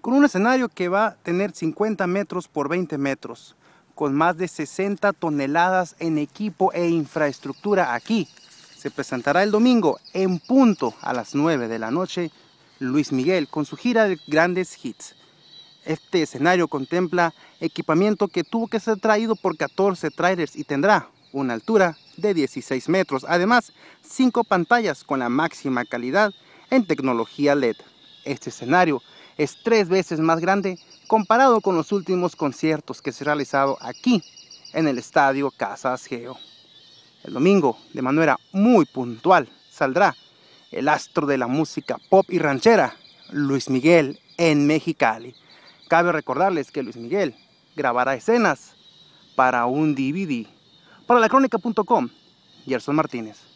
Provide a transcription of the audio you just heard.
con un escenario que va a tener 50 metros por 20 metros, con más de 60 toneladas en equipo e infraestructura aquí. Se presentará el domingo en punto a las 9 de la noche Luis Miguel con su gira de grandes hits. Este escenario contempla equipamiento que tuvo que ser traído por 14 trailers y tendrá una altura de 16 metros. Además, 5 pantallas con la máxima calidad en tecnología LED este escenario es tres veces más grande comparado con los últimos conciertos que se han realizado aquí en el estadio Casas Geo. El domingo, de manera muy puntual, saldrá el astro de la música pop y ranchera, Luis Miguel, en Mexicali. Cabe recordarles que Luis Miguel grabará escenas para un DVD. Para La Crónica.com, Gerson Martínez.